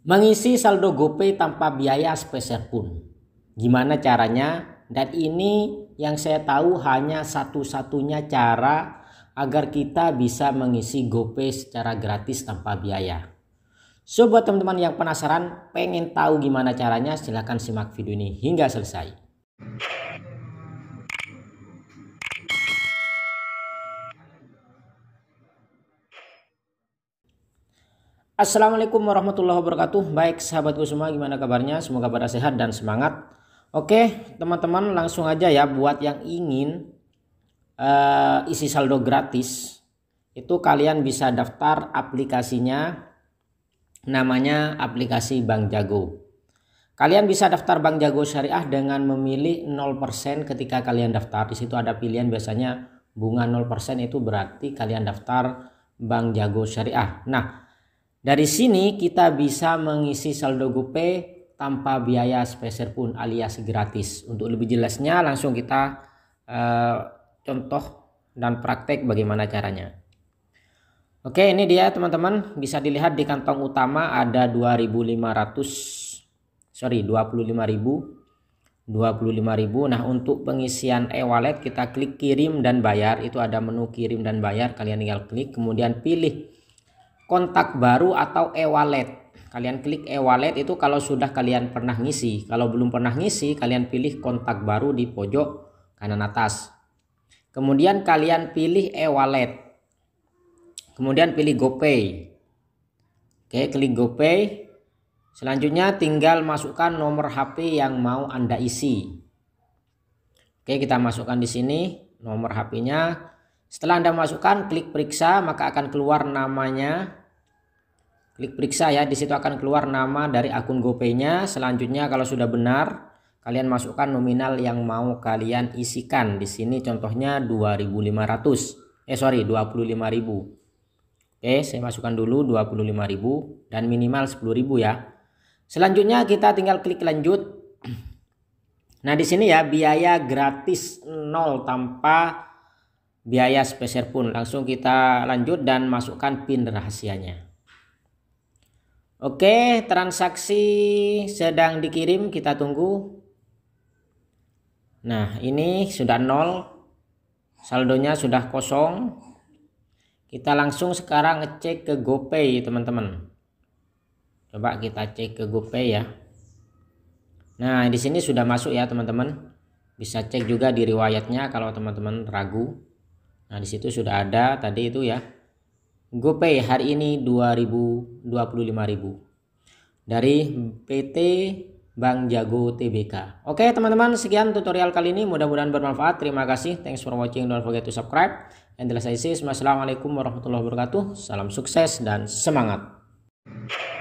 Mengisi saldo GoPay tanpa biaya sepeser pun. Gimana caranya? Dan ini yang saya tahu hanya satu-satunya cara agar kita bisa mengisi GoPay secara gratis tanpa biaya. So buat teman-teman yang penasaran, pengen tahu gimana caranya, silahkan simak video ini hingga selesai. Assalamualaikum warahmatullahi wabarakatuh. Baik sahabatku semua, gimana kabarnya? Semoga pada sehat dan semangat. Oke, teman-teman langsung aja ya buat yang ingin uh, isi saldo gratis itu kalian bisa daftar aplikasinya namanya aplikasi Bank Jago. Kalian bisa daftar Bank Jago Syariah dengan memilih 0% ketika kalian daftar. Di situ ada pilihan biasanya bunga 0% itu berarti kalian daftar Bank Jago Syariah. Nah, dari sini kita bisa mengisi saldo GoPay tanpa biaya speser pun alias gratis. Untuk lebih jelasnya langsung kita e, contoh dan praktek bagaimana caranya. Oke ini dia teman-teman bisa dilihat di kantong utama ada 2500 sorry 25.000 25.000 nah untuk pengisian e-wallet kita klik kirim dan bayar itu ada menu kirim dan bayar kalian tinggal klik kemudian pilih kontak baru atau e-wallet. Kalian klik e-wallet itu kalau sudah kalian pernah ngisi. Kalau belum pernah ngisi, kalian pilih kontak baru di pojok kanan atas. Kemudian kalian pilih e-wallet. Kemudian pilih GoPay. Oke, klik GoPay. Selanjutnya tinggal masukkan nomor HP yang mau Anda isi. Oke, kita masukkan di sini nomor HP-nya. Setelah Anda masukkan, klik periksa, maka akan keluar namanya, klik periksa ya di situ akan keluar nama dari akun GoPay-nya selanjutnya kalau sudah benar kalian masukkan nominal yang mau kalian isikan di sini contohnya 2500 eh sorry 25000 Oke, saya masukkan dulu 25.000 dan minimal 10.000 ya. Selanjutnya kita tinggal klik lanjut. Nah, di sini ya biaya gratis 0 tanpa biaya spesial pun. Langsung kita lanjut dan masukkan pin rahasianya. Oke, transaksi sedang dikirim, kita tunggu. Nah, ini sudah nol. Saldonya sudah kosong. Kita langsung sekarang ngecek ke GoPay, teman-teman. Coba kita cek ke GoPay ya. Nah, di sini sudah masuk ya, teman-teman. Bisa cek juga di riwayatnya kalau teman-teman ragu. Nah, di situ sudah ada tadi itu ya. GoPay hari ini 2025.000 dari PT Bank Jago TBK. Oke teman-teman sekian tutorial kali ini mudah-mudahan bermanfaat. Terima kasih. Thanks for watching. Don't forget to subscribe. And the last I Assalamualaikum warahmatullahi wabarakatuh. Salam sukses dan semangat.